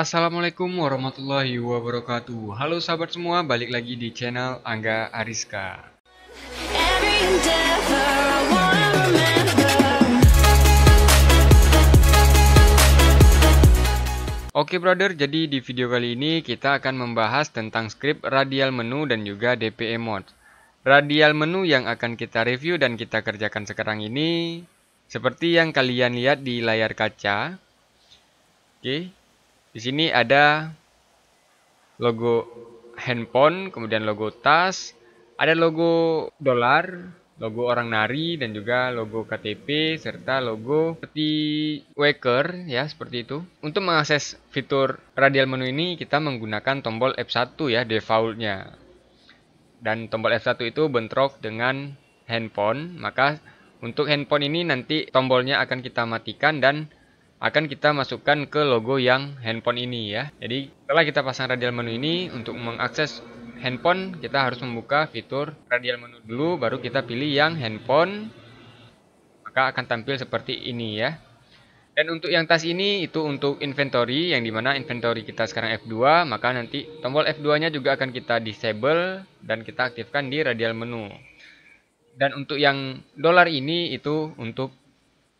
Assalamualaikum warahmatullahi wabarakatuh Halo sahabat semua, balik lagi di channel Angga Ariska Oke brother, jadi di video kali ini kita akan membahas tentang script radial menu dan juga DPE mode Radial menu yang akan kita review dan kita kerjakan sekarang ini Seperti yang kalian lihat di layar kaca Oke, di sini ada logo handphone, kemudian logo tas, ada logo dolar, logo orang nari dan juga logo KTP serta logo seperti waker ya seperti itu. Untuk mengakses fitur radial menu ini kita menggunakan tombol F1 ya defaultnya. Dan tombol F1 itu bentrok dengan handphone, maka untuk handphone ini nanti tombolnya akan kita matikan dan akan kita masukkan ke logo yang handphone ini ya. Jadi setelah kita pasang radial menu ini untuk mengakses handphone kita harus membuka fitur radial menu dulu baru kita pilih yang handphone maka akan tampil seperti ini ya. Dan untuk yang tas ini itu untuk inventory yang dimana inventory kita sekarang F2 maka nanti tombol F2 nya juga akan kita disable dan kita aktifkan di radial menu. Dan untuk yang dolar ini itu untuk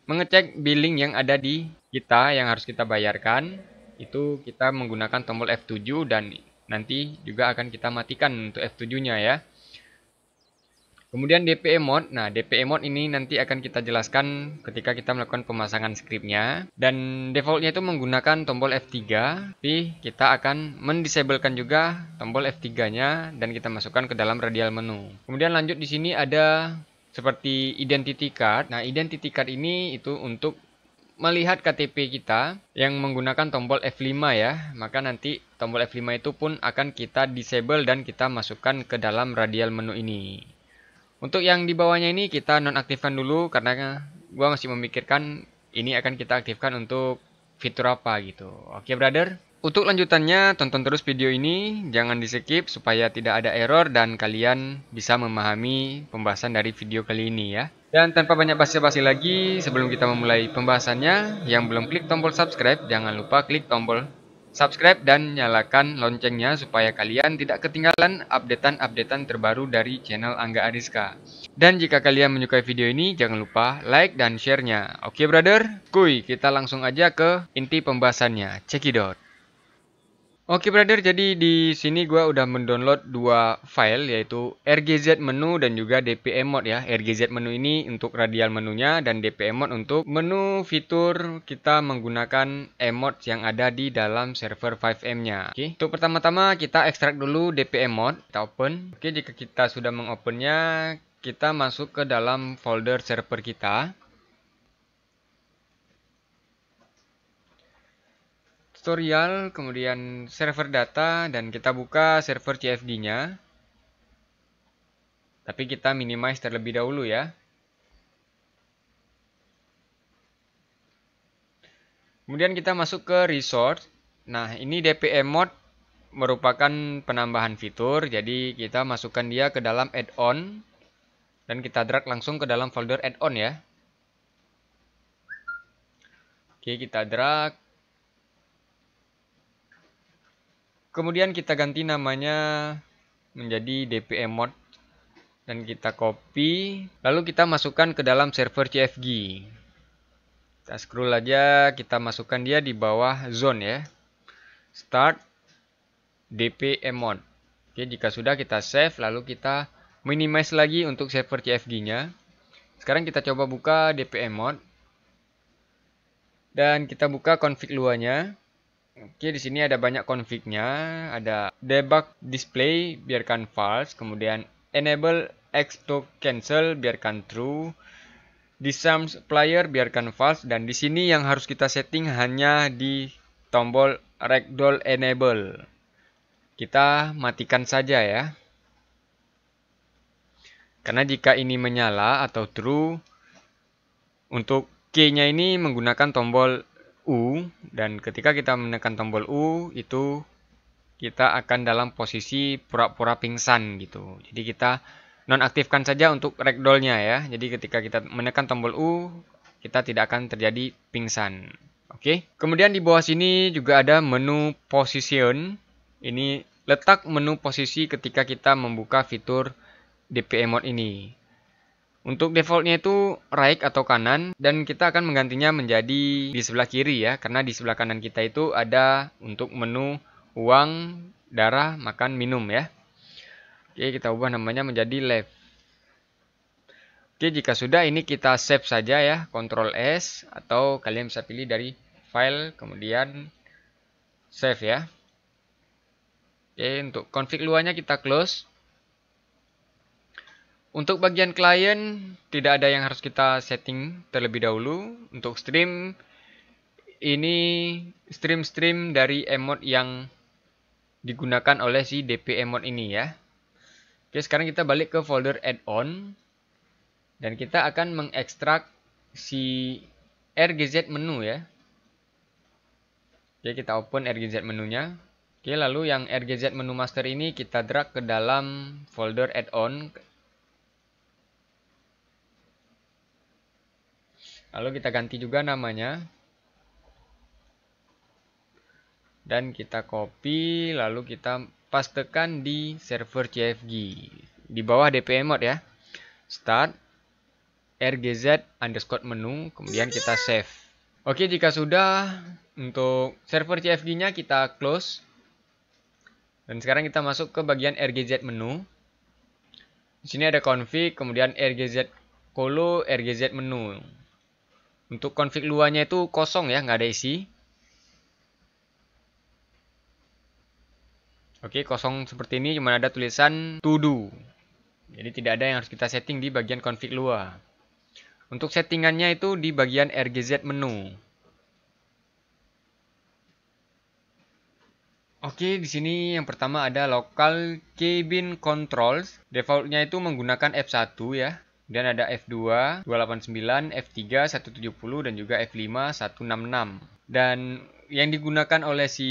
mengecek billing yang ada di kita yang harus kita bayarkan itu kita menggunakan tombol F7 dan nanti juga akan kita matikan untuk F7-nya ya. Kemudian DPE mode. Nah, DPE mode ini nanti akan kita jelaskan ketika kita melakukan pemasangan scriptnya. Dan defaultnya itu menggunakan tombol F3. Tapi kita akan mendisablekan juga tombol F3-nya dan kita masukkan ke dalam radial menu. Kemudian lanjut di sini ada seperti identity card. Nah, identity card ini itu untuk melihat KTP kita yang menggunakan tombol F5 ya, maka nanti tombol F5 itu pun akan kita disable dan kita masukkan ke dalam radial menu ini. Untuk yang di bawahnya ini kita nonaktifkan dulu karena gua masih memikirkan ini akan kita aktifkan untuk fitur apa gitu. Oke, brother. Untuk lanjutannya, tonton terus video ini, jangan di skip supaya tidak ada error dan kalian bisa memahami pembahasan dari video kali ini ya. Dan tanpa banyak basa-basi lagi, sebelum kita memulai pembahasannya, yang belum klik tombol subscribe, jangan lupa klik tombol subscribe dan nyalakan loncengnya supaya kalian tidak ketinggalan updatean-updatean terbaru dari channel Angga Ariska. Dan jika kalian menyukai video ini, jangan lupa like dan sharenya. nya Oke brother, kuy, kita langsung aja ke inti pembahasannya. Cekidot. Oke brother, jadi di sini gue udah mendownload dua file yaitu RGZ menu dan juga DP mode ya. RGZ menu ini untuk radial menunya dan DP mode untuk menu fitur kita menggunakan emot yang ada di dalam server 5M-nya. Oke, untuk pertama-tama kita ekstrak dulu DP mode, kita open. Oke, jika kita sudah mengopennya, kita masuk ke dalam folder server kita. tutorial, kemudian server data, dan kita buka server CFD-nya. Tapi kita minimize terlebih dahulu ya. Kemudian kita masuk ke resource. Nah, ini DPM mode merupakan penambahan fitur, jadi kita masukkan dia ke dalam add-on dan kita drag langsung ke dalam folder add-on ya. Oke, kita drag Kemudian kita ganti namanya menjadi dpm mod dan kita copy lalu kita masukkan ke dalam server CFG kita scroll aja kita masukkan dia di bawah zone ya start dpm mod. oke jika sudah kita save lalu kita minimize lagi untuk server CFG nya sekarang kita coba buka dpm mod dan kita buka config luarnya Oke, di sini ada banyak config ada debug display biarkan false, kemudian enable X to cancel biarkan true, disarm supplier biarkan false dan di sini yang harus kita setting hanya di tombol ragdoll enable. Kita matikan saja ya. Karena jika ini menyala atau true untuk key-nya ini menggunakan tombol U dan ketika kita menekan tombol U itu kita akan dalam posisi pura-pura pingsan gitu. Jadi kita nonaktifkan saja untuk ragdollnya ya. Jadi ketika kita menekan tombol U kita tidak akan terjadi pingsan. Oke. Kemudian di bawah sini juga ada menu position. Ini letak menu posisi ketika kita membuka fitur DP e mode ini. Untuk defaultnya itu right atau kanan dan kita akan menggantinya menjadi di sebelah kiri ya karena di sebelah kanan kita itu ada untuk menu uang, darah, makan, minum ya. Oke, kita ubah namanya menjadi left. Oke, jika sudah ini kita save saja ya, Ctrl S atau kalian bisa pilih dari file kemudian save ya. Oke, untuk config luarnya kita close. Untuk bagian klien, tidak ada yang harus kita setting terlebih dahulu. Untuk stream, ini stream-stream dari emot yang digunakan oleh si DP emot ini ya. Oke, sekarang kita balik ke folder add-on. Dan kita akan mengekstrak si RGZ menu ya. Oke, kita open RGZ menunya. Oke, lalu yang RGZ menu master ini kita drag ke dalam folder add-on Lalu kita ganti juga namanya. Dan kita copy, lalu kita pastekan di server CFG. Di bawah dpmod ya. Start, rgz underscore menu, kemudian kita save. Oke, jika sudah, untuk server CFG-nya kita close. Dan sekarang kita masuk ke bagian rgz menu. Di sini ada config, kemudian rgz colo, rgz menu. Untuk config luarnya itu kosong ya, nggak ada isi. Oke, kosong seperti ini cuma ada tulisan to do. Jadi tidak ada yang harus kita setting di bagian config luar. Untuk settingannya itu di bagian RGZ menu. Oke, di sini yang pertama ada local cabin controls. Defaultnya itu menggunakan F1 ya. Kemudian ada F2 289, F3 170 dan juga F5 166. Dan yang digunakan oleh si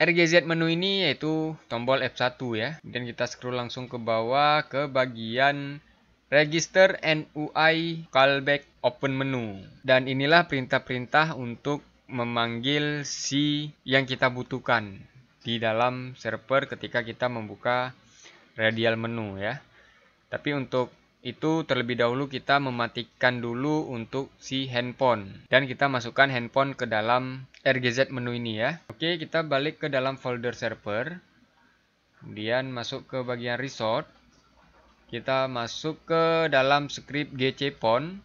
RGZ menu ini yaitu tombol F1 ya. Kemudian kita scroll langsung ke bawah ke bagian Register NUI Callback Open Menu. Dan inilah perintah-perintah untuk memanggil si yang kita butuhkan di dalam server ketika kita membuka radial menu ya. Tapi untuk itu terlebih dahulu kita mematikan dulu untuk si handphone dan kita masukkan handphone ke dalam RGZ menu ini ya oke kita balik ke dalam folder server kemudian masuk ke bagian resort kita masuk ke dalam script gcpon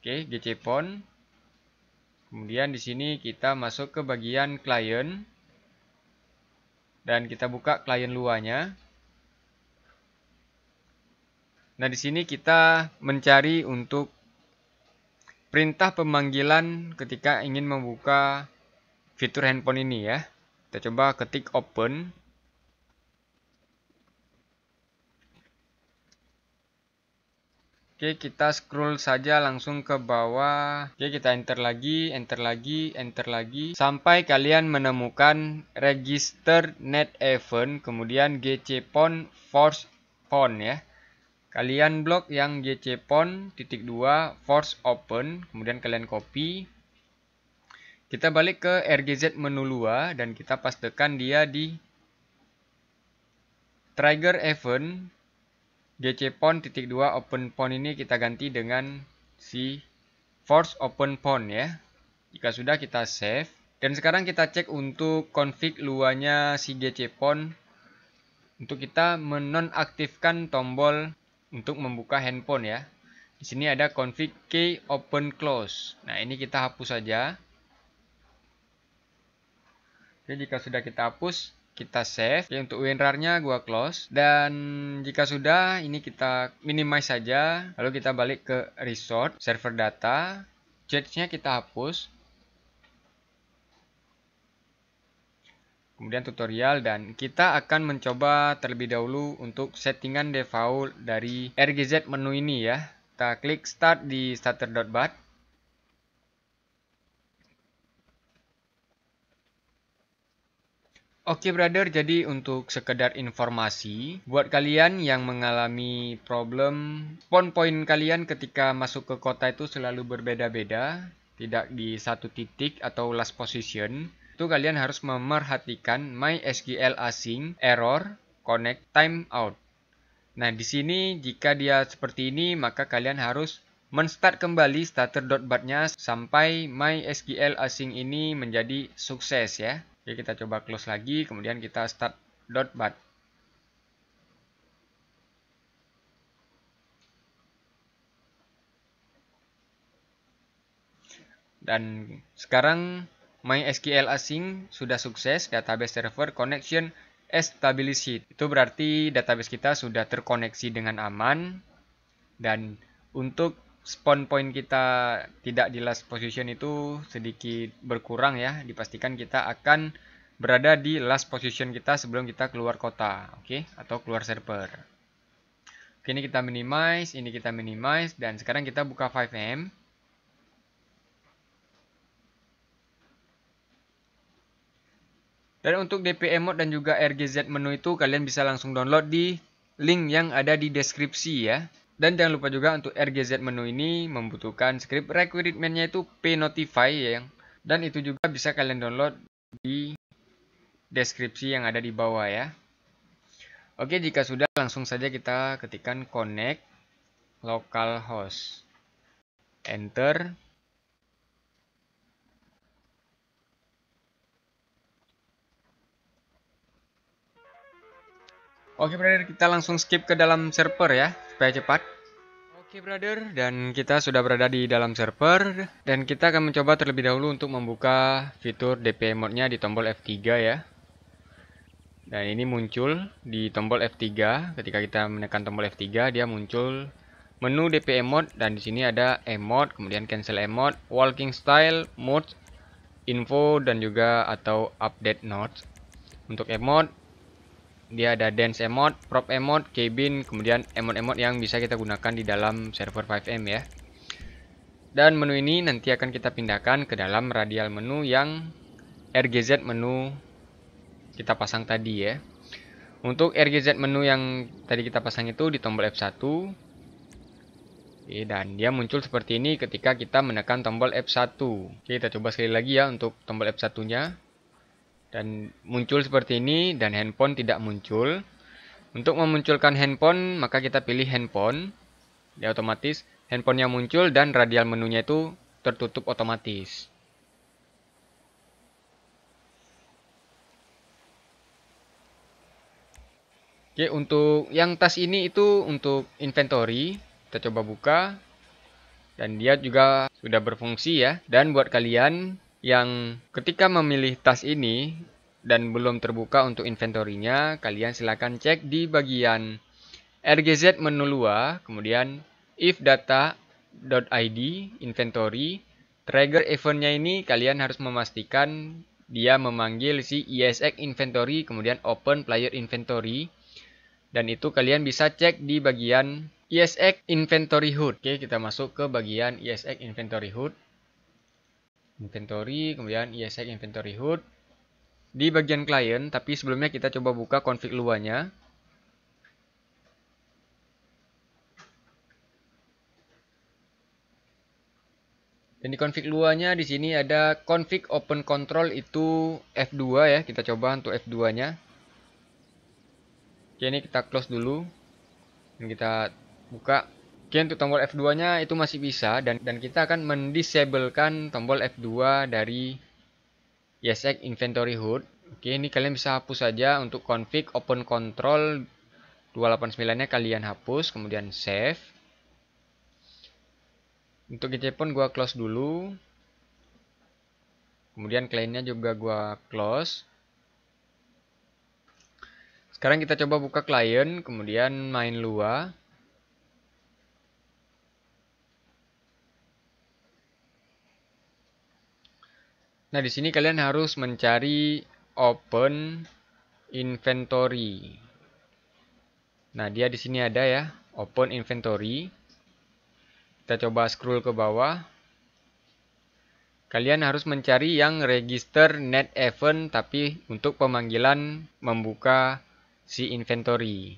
oke gcpon kemudian di sini kita masuk ke bagian client dan kita buka client luarnya Nah, di sini kita mencari untuk perintah pemanggilan ketika ingin membuka fitur handphone ini ya. Kita coba ketik open. Oke, kita scroll saja langsung ke bawah. Oke, kita enter lagi, enter lagi, enter lagi. Sampai kalian menemukan register net event, kemudian gcpon force phone ya. Kalian blok yang gcpon titik 2 force open, kemudian kalian copy. Kita balik ke RGZ menu luar dan kita pastikan dia di trigger event gcpon titik 2 open pon ini kita ganti dengan si force open pon ya. Jika sudah kita save dan sekarang kita cek untuk config luanya si gcpon untuk kita menonaktifkan tombol untuk membuka handphone ya. Di sini ada config key open close. Nah, ini kita hapus saja. Oke, jika sudah kita hapus, kita save. Oke, untuk WinRAR-nya gua close dan jika sudah ini kita minimize saja. Lalu kita balik ke resort, server data, change-nya kita hapus. kemudian tutorial dan kita akan mencoba terlebih dahulu untuk settingan default dari RGZ menu ini ya. Kita klik start di starter.bat. Oke okay, brother, jadi untuk sekedar informasi buat kalian yang mengalami problem spawn point kalian ketika masuk ke kota itu selalu berbeda-beda, tidak di satu titik atau last position itu kalian harus memerhatikan MySQL async error connect timeout. Nah, di sini jika dia seperti ini, maka kalian harus menstart kembali starter.bat-nya sampai MySQL async ini menjadi sukses ya. Oke, kita coba close lagi, kemudian kita start. bat Dan sekarang MySQL Async sudah sukses, database server connection established. Itu berarti database kita sudah terkoneksi dengan aman. Dan untuk spawn point kita tidak di last position itu sedikit berkurang ya. Dipastikan kita akan berada di last position kita sebelum kita keluar kota, oke? Okay? Atau keluar server. Oke, ini kita minimize, ini kita minimize, dan sekarang kita buka 5M. Dan untuk DP Emot dan juga RGZ menu itu kalian bisa langsung download di link yang ada di deskripsi ya. Dan jangan lupa juga untuk RGZ menu ini membutuhkan script requirement-nya itu pnotify ya. dan itu juga bisa kalian download di deskripsi yang ada di bawah ya. Oke, jika sudah langsung saja kita ketikkan connect localhost. Enter. Oke brother, kita langsung skip ke dalam server ya, supaya cepat. Oke brother, dan kita sudah berada di dalam server, dan kita akan mencoba terlebih dahulu untuk membuka fitur DP mode-nya di tombol F3 ya. Dan ini muncul di tombol F3, ketika kita menekan tombol F3, dia muncul menu DP mode, dan di sini ada emote, kemudian cancel emote, walking style, mode, info, dan juga atau update notes. Untuk emote, dia ada dance emote, prop emote, cabin, kemudian emote emot yang bisa kita gunakan di dalam server 5M ya. Dan menu ini nanti akan kita pindahkan ke dalam radial menu yang RGZ menu kita pasang tadi ya. Untuk RGZ menu yang tadi kita pasang itu di tombol F1. Oke, dan dia muncul seperti ini ketika kita menekan tombol F1. Oke, kita coba sekali lagi ya untuk tombol F1-nya dan muncul seperti ini dan handphone tidak muncul untuk memunculkan handphone maka kita pilih handphone ya otomatis handphone yang muncul dan radial menunya itu tertutup otomatis Oke untuk yang tas ini itu untuk inventory kita coba buka dan dia juga sudah berfungsi ya dan buat kalian yang ketika memilih tas ini dan belum terbuka untuk inventorinya, kalian silakan cek di bagian RGZ menu luar, kemudian if data id inventory trigger eventnya ini kalian harus memastikan dia memanggil si isx inventory kemudian open player inventory dan itu kalian bisa cek di bagian isx inventory hood. Oke, kita masuk ke bagian isx inventory hood inventory, kemudian ESX inventory hood. Di bagian client, tapi sebelumnya kita coba buka config luanya. Dan di config luanya di sini ada config open control itu F2 ya. Kita coba untuk F2-nya. Oke, ini kita close dulu. Dan kita buka Oke untuk tombol F2 nya itu masih bisa dan, dan kita akan mendisablekan tombol F2 dari ESX Inventory Hood. Oke ini kalian bisa hapus saja untuk config open control 289 nya kalian hapus kemudian save. Untuk GCPON gua close dulu. Kemudian kliennya juga gua close. Sekarang kita coba buka klien kemudian main lua. Nah, di sini kalian harus mencari open inventory. Nah, dia di sini ada ya, open inventory. Kita coba scroll ke bawah. Kalian harus mencari yang register net event tapi untuk pemanggilan membuka si inventory.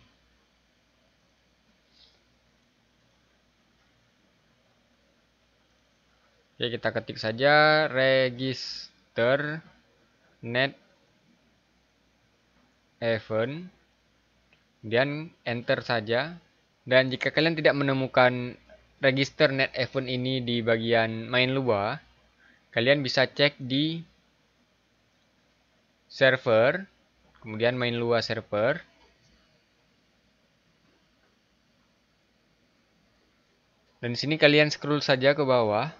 Oke, ya, kita ketik saja register net event. Kemudian enter saja. Dan jika kalian tidak menemukan register net event ini di bagian main luar, kalian bisa cek di server, kemudian main luar server. Dan di sini kalian scroll saja ke bawah.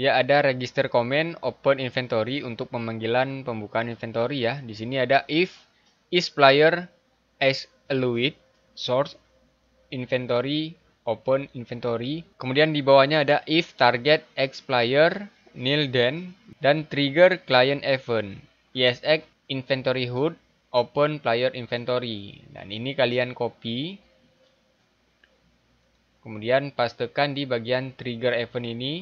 Ya, ada register command open inventory untuk pemanggilan pembukaan inventory ya. Di sini ada if is player as eluid source inventory open inventory. Kemudian di bawahnya ada if target x player nil then dan trigger client event ESX inventory hood open player inventory. Dan ini kalian copy. Kemudian pastekan di bagian trigger event ini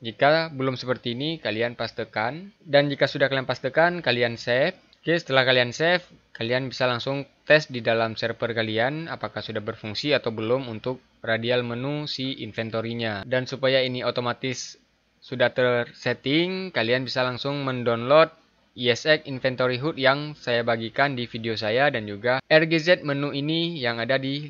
jika belum seperti ini, kalian pastekan. Dan jika sudah kalian pastekan, kalian save. Oke, setelah kalian save, kalian bisa langsung tes di dalam server kalian apakah sudah berfungsi atau belum untuk radial menu si inventory-nya. Dan supaya ini otomatis sudah tersetting, kalian bisa langsung mendownload ESX Inventory Hood yang saya bagikan di video saya dan juga RGZ menu ini yang ada di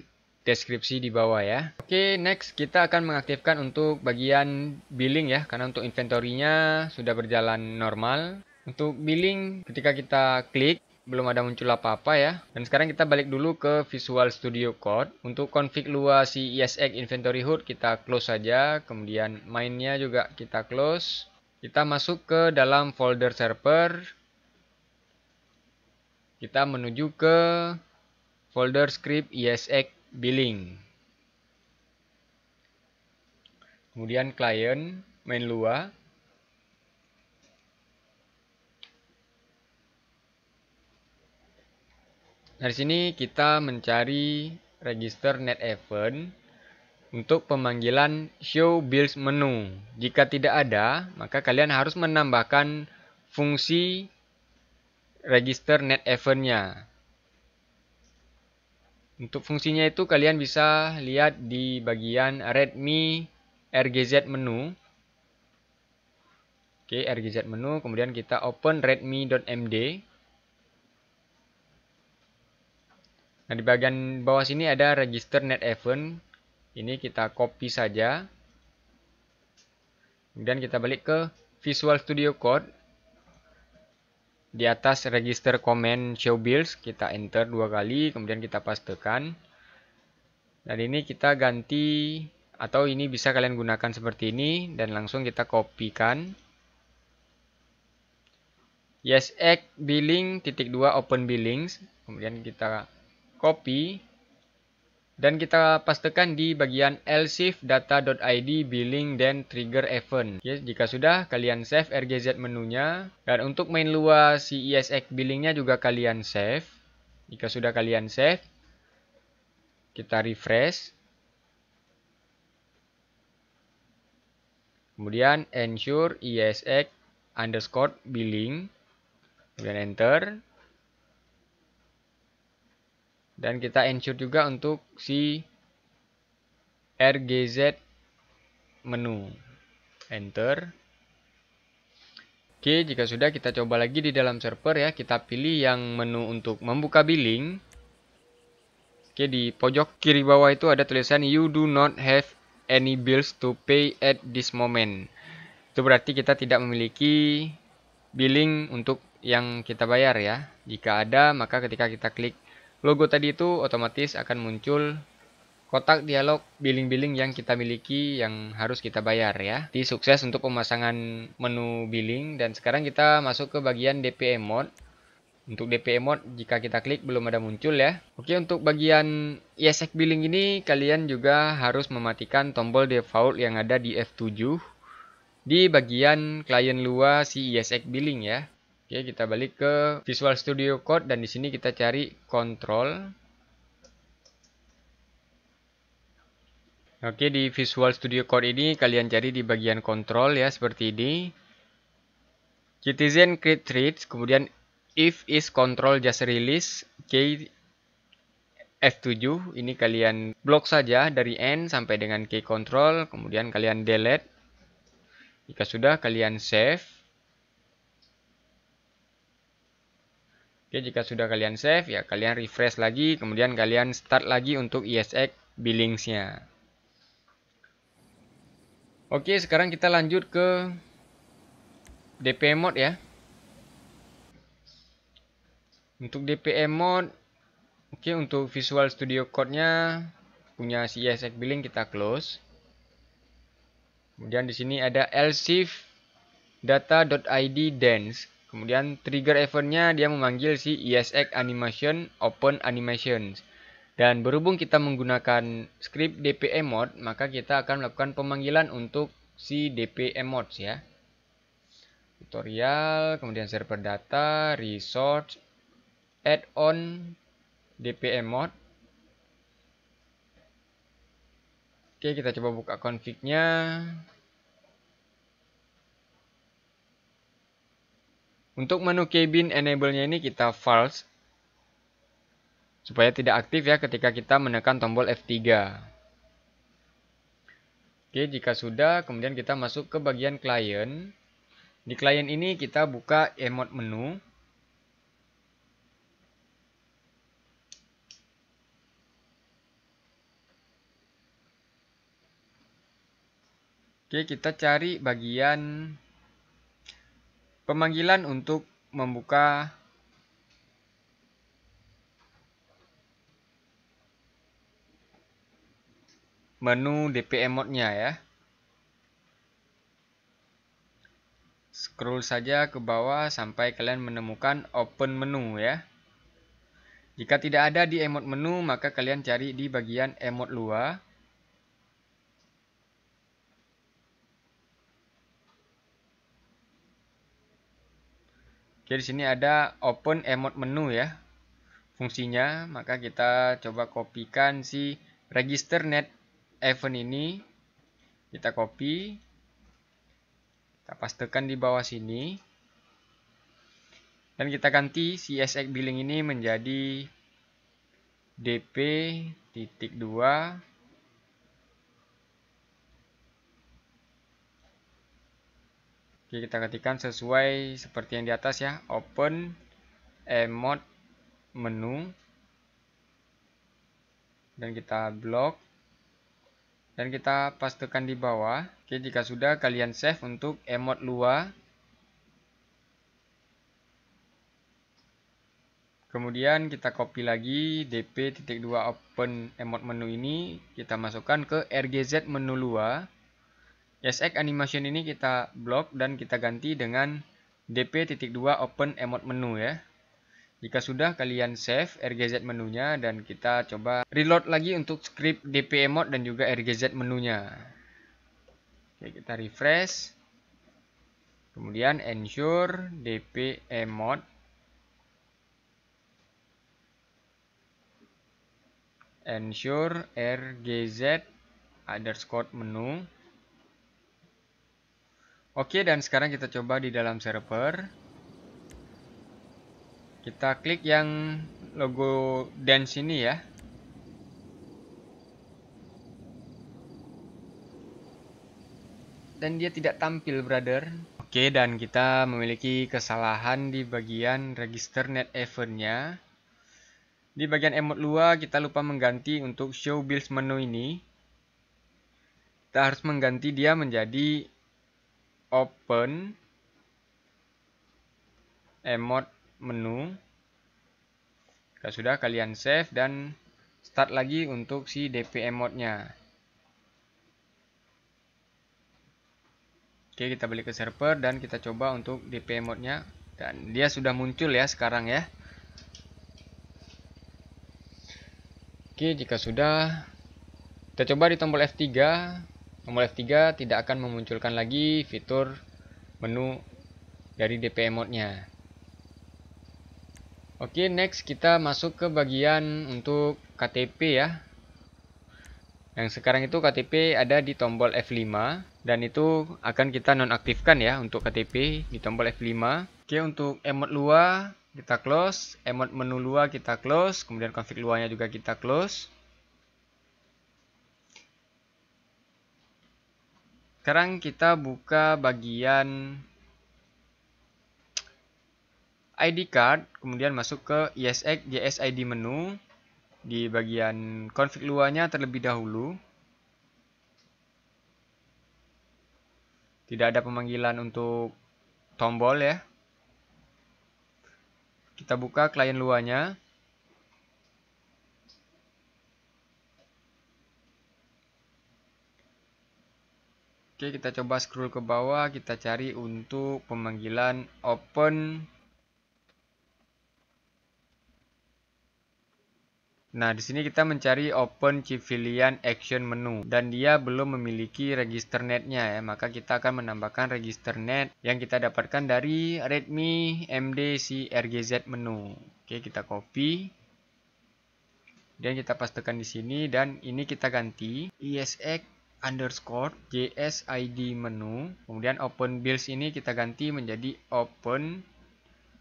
deskripsi di bawah ya. Oke, next kita akan mengaktifkan untuk bagian billing ya, karena untuk inventory-nya sudah berjalan normal. Untuk billing, ketika kita klik, belum ada muncul apa-apa ya. Dan sekarang kita balik dulu ke Visual Studio Code. Untuk config luas si ESX Inventory Hood kita close saja, kemudian mainnya juga kita close. Kita masuk ke dalam folder server. Kita menuju ke folder script ESX billing. Kemudian client main lua. Nah, Dari sini kita mencari register net event untuk pemanggilan show bills menu. Jika tidak ada, maka kalian harus menambahkan fungsi register net eventnya. nya untuk fungsinya itu kalian bisa lihat di bagian Redmi RGZ menu. Oke, RGZ menu, kemudian kita open redmi.md. Nah, di bagian bawah sini ada register net event. Ini kita copy saja. Kemudian kita balik ke Visual Studio Code. Di atas register command show bills, kita enter dua kali, kemudian kita pastekan. Dan ini kita ganti, atau ini bisa kalian gunakan seperti ini, dan langsung kita kopikan. Yes, egg billing titik dua open billings. Kemudian kita copy dan kita pastikan di bagian lshift data.id billing dan trigger event. Ya, jika sudah, kalian save RGZ menunya. Dan untuk main luas CESX billingnya juga kalian save. Jika sudah kalian save, kita refresh. Kemudian ensure ESX underscore billing. Kemudian enter dan kita ensure juga untuk si RGZ menu enter Oke jika sudah kita coba lagi di dalam server ya kita pilih yang menu untuk membuka billing Oke di pojok kiri bawah itu ada tulisan you do not have any bills to pay at this moment itu berarti kita tidak memiliki billing untuk yang kita bayar ya jika ada maka ketika kita klik Logo tadi itu otomatis akan muncul kotak dialog billing-billing yang kita miliki yang harus kita bayar ya. Di sukses untuk pemasangan menu billing dan sekarang kita masuk ke bagian DPM mode. Untuk DPM mode jika kita klik belum ada muncul ya. Oke untuk bagian ESX billing ini kalian juga harus mematikan tombol default yang ada di F7 di bagian klien luar si ESX billing ya. Oke, kita balik ke Visual Studio Code dan di sini kita cari control. Oke, di Visual Studio Code ini kalian cari di bagian control ya seperti ini. Citizen create threads, kemudian if is control just release, K F7 ini kalian blok saja dari N sampai dengan key control, kemudian kalian delete. Jika sudah kalian save. Oke, jika sudah kalian save, ya kalian refresh lagi, kemudian kalian start lagi untuk ISX e Billings-nya. Oke, sekarang kita lanjut ke DPM mode ya. Untuk DPM mode, oke untuk Visual Studio Code-nya punya si ISX e Billing kita close. Kemudian di sini ada lsif data.id dense. Kemudian trigger eventnya dia memanggil si ESX Animation Open Animations. Dan berhubung kita menggunakan script DPM mode, maka kita akan melakukan pemanggilan untuk si DPM mode ya. Tutorial, kemudian server data, resource, add-on DPM mode. Oke, kita coba buka config-nya. Untuk menu cabin enable-nya ini kita false. Supaya tidak aktif ya ketika kita menekan tombol F3. Oke, jika sudah, kemudian kita masuk ke bagian client. Di client ini kita buka emot menu. Oke, kita cari bagian Pemanggilan untuk membuka menu DPM mode-nya ya. Scroll saja ke bawah sampai kalian menemukan open menu ya. Jika tidak ada di emote menu, maka kalian cari di bagian emote luar. Oke, sini ada open emote menu ya. Fungsinya, maka kita coba kopikan si register net event ini. Kita copy. Kita pastekan di bawah sini. Dan kita ganti si SX billing ini menjadi dp titik 2 Oke, kita ketikkan sesuai seperti yang di atas ya. Open emot menu dan kita blok dan kita pastikan di bawah. Oke, jika sudah kalian save untuk emot luar Kemudian kita copy lagi dp.2 open emot menu ini, kita masukkan ke rgz menu luar ESX animation ini kita blok dan kita ganti dengan dp.2 open emot menu ya. Jika sudah kalian save RGZ menunya dan kita coba reload lagi untuk script dp emot dan juga RGZ menunya. Oke, kita refresh. Kemudian ensure dp emot ensure rgz underscore menu Oke, dan sekarang kita coba di dalam server. Kita klik yang logo dance ini ya. Dan dia tidak tampil, brother. Oke, dan kita memiliki kesalahan di bagian register net event Di bagian emot luar, kita lupa mengganti untuk show bills menu ini. Kita harus mengganti dia menjadi open emote menu sudah kalian save dan start lagi untuk si dp emote-nya. Oke kita balik ke server dan kita coba untuk dp emote-nya dan dia sudah muncul ya sekarang ya Oke jika sudah kita coba di tombol F3 Nomor F3 tidak akan memunculkan lagi fitur menu dari DPM mode-nya. Oke, next kita masuk ke bagian untuk KTP ya. Yang sekarang itu KTP ada di tombol F5 dan itu akan kita nonaktifkan ya untuk KTP di tombol F5. Oke, untuk emot luar kita close, emot menu luar kita close, kemudian config luarnya juga kita close. Sekarang kita buka bagian ID card, kemudian masuk ke ESX ID menu di bagian config luarnya terlebih dahulu. Tidak ada pemanggilan untuk tombol ya. Kita buka klien luarnya. Oke, kita coba scroll ke bawah, kita cari untuk pemanggilan open. Nah, di sini kita mencari open civilian action menu dan dia belum memiliki register netnya ya, maka kita akan menambahkan register net yang kita dapatkan dari Redmi RGZ menu. Oke, kita copy. Dan kita pastikan di sini dan ini kita ganti ISX underscore jsid menu kemudian open bills ini kita ganti menjadi open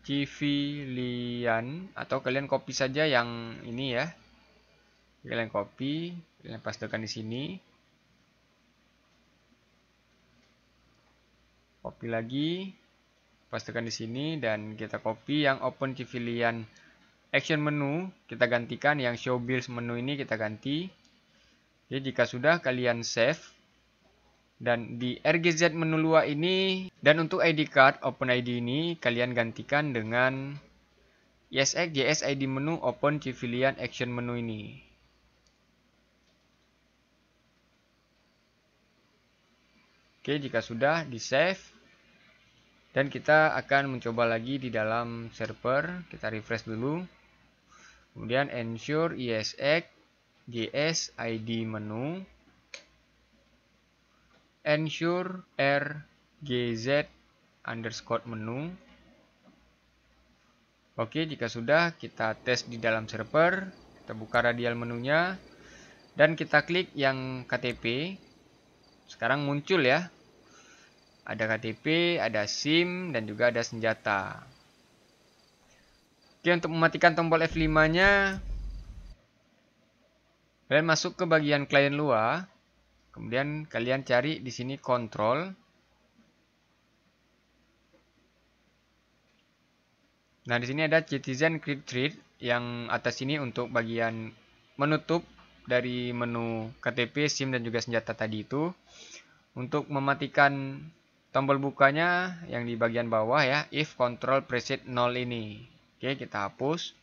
civilian atau kalian copy saja yang ini ya kalian copy kalian pastekan di sini copy lagi pastekan di sini dan kita copy yang open civilian action menu kita gantikan yang show bills menu ini kita ganti Ya, jika sudah kalian save dan di RGZ menu luar ini dan untuk ID card Open ID ini kalian gantikan dengan ESX JS ID menu Open Civilian Action menu ini. Oke, jika sudah di save dan kita akan mencoba lagi di dalam server, kita refresh dulu. Kemudian ensure ESX GS id menu ensure r gz underscore menu Oke, jika sudah, kita tes di dalam server. Kita buka radial menunya. Dan kita klik yang KTP. Sekarang muncul ya. Ada KTP, ada SIM, dan juga ada senjata. Oke, untuk mematikan tombol F5-nya, Kalian masuk ke bagian klien luar, kemudian kalian cari di sini kontrol. Nah, di sini ada Citizen Create yang atas ini untuk bagian menutup dari menu KTP, SIM dan juga senjata tadi itu. Untuk mematikan tombol bukanya yang di bagian bawah ya, if control preset 0 ini. Oke, kita hapus.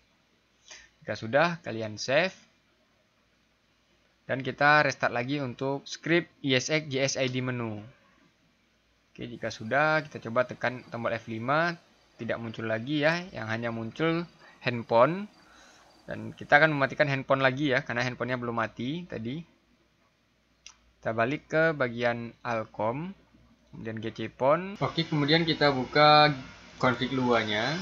Jika sudah, kalian save. Dan kita restart lagi untuk script isx jsid menu. Oke, jika sudah, kita coba tekan tombol F5. Tidak muncul lagi ya, yang hanya muncul handphone. Dan kita akan mematikan handphone lagi ya, karena handphonenya belum mati tadi. Kita balik ke bagian Alcom, kemudian GCPON. Oke, kemudian kita buka konfig luarnya.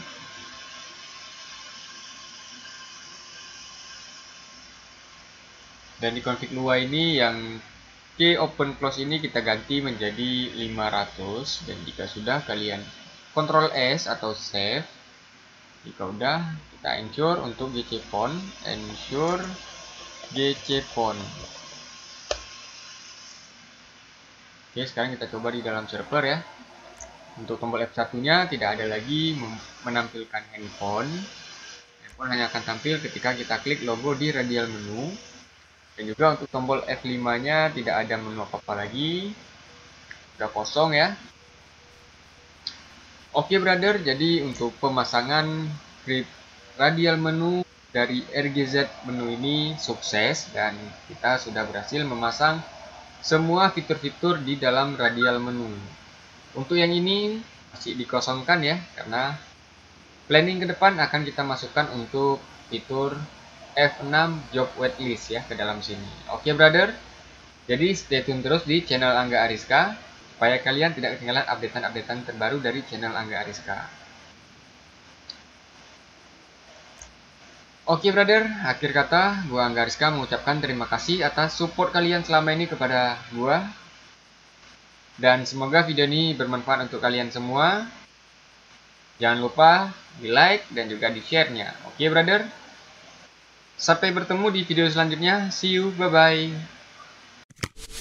Dan di config lua ini yang key open close ini kita ganti menjadi 500 dan jika sudah kalian Ctrl S atau save. Jika udah kita ensure untuk GC font, ensure GC font. Oke, sekarang kita coba di dalam server ya. Untuk tombol F1-nya tidak ada lagi menampilkan handphone. Handphone hanya akan tampil ketika kita klik logo di radial menu dan juga untuk tombol F5 nya tidak ada menu apa-apa lagi sudah kosong ya oke brother jadi untuk pemasangan grip radial menu dari RGZ menu ini sukses dan kita sudah berhasil memasang semua fitur-fitur di dalam radial menu untuk yang ini masih dikosongkan ya karena planning ke depan akan kita masukkan untuk fitur F6 job waitlist ya ke dalam sini. Oke okay, brother, jadi stay tune terus di channel Angga Ariska supaya kalian tidak ketinggalan updatean-updatean terbaru dari channel Angga Ariska. Oke okay, brother, akhir kata gua Angga Ariska mengucapkan terima kasih atas support kalian selama ini kepada gua. Dan semoga video ini bermanfaat untuk kalian semua. Jangan lupa di like dan juga di share-nya. Oke okay, brother? Sampai bertemu di video selanjutnya. See you, bye-bye.